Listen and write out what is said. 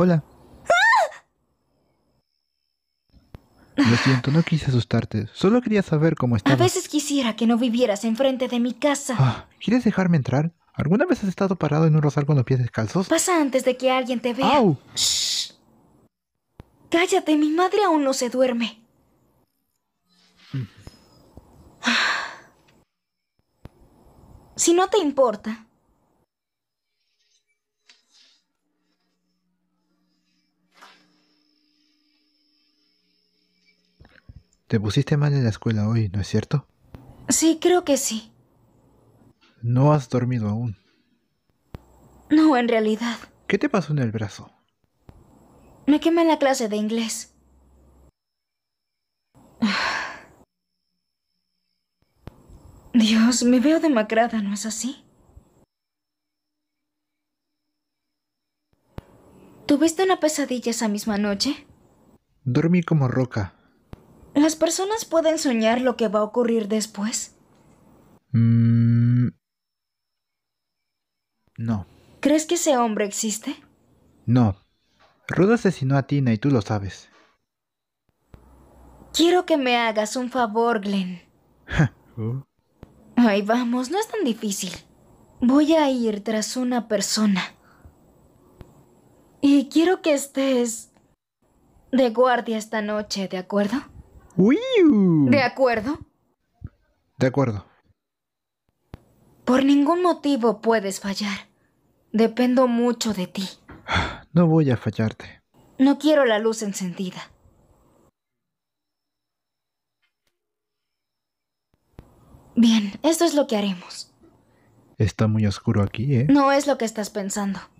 Hola. Lo siento, no quise asustarte. Solo quería saber cómo estás. A veces quisiera que no vivieras enfrente de mi casa. Ah, ¿Quieres dejarme entrar? ¿Alguna vez has estado parado en un rosal con los pies descalzos? Pasa antes de que alguien te vea. ¡Au! Cállate, mi madre aún no se duerme. Mm. Si no te importa, Te pusiste mal en la escuela hoy, ¿no es cierto? Sí, creo que sí. No has dormido aún. No, en realidad. ¿Qué te pasó en el brazo? Me quemé la clase de inglés. Dios, me veo demacrada, ¿no es así? ¿Tuviste una pesadilla esa misma noche? Dormí como roca. ¿Las personas pueden soñar lo que va a ocurrir después? Mm. No. ¿Crees que ese hombre existe? No. Ruda asesinó a Tina y tú lo sabes. Quiero que me hagas un favor, Glenn. Oh. Ay, vamos, no es tan difícil. Voy a ir tras una persona. Y quiero que estés de guardia esta noche, ¿de acuerdo? ¿De acuerdo? De acuerdo. Por ningún motivo puedes fallar. Dependo mucho de ti. No voy a fallarte. No quiero la luz encendida. Bien, esto es lo que haremos. Está muy oscuro aquí, ¿eh? No es lo que estás pensando.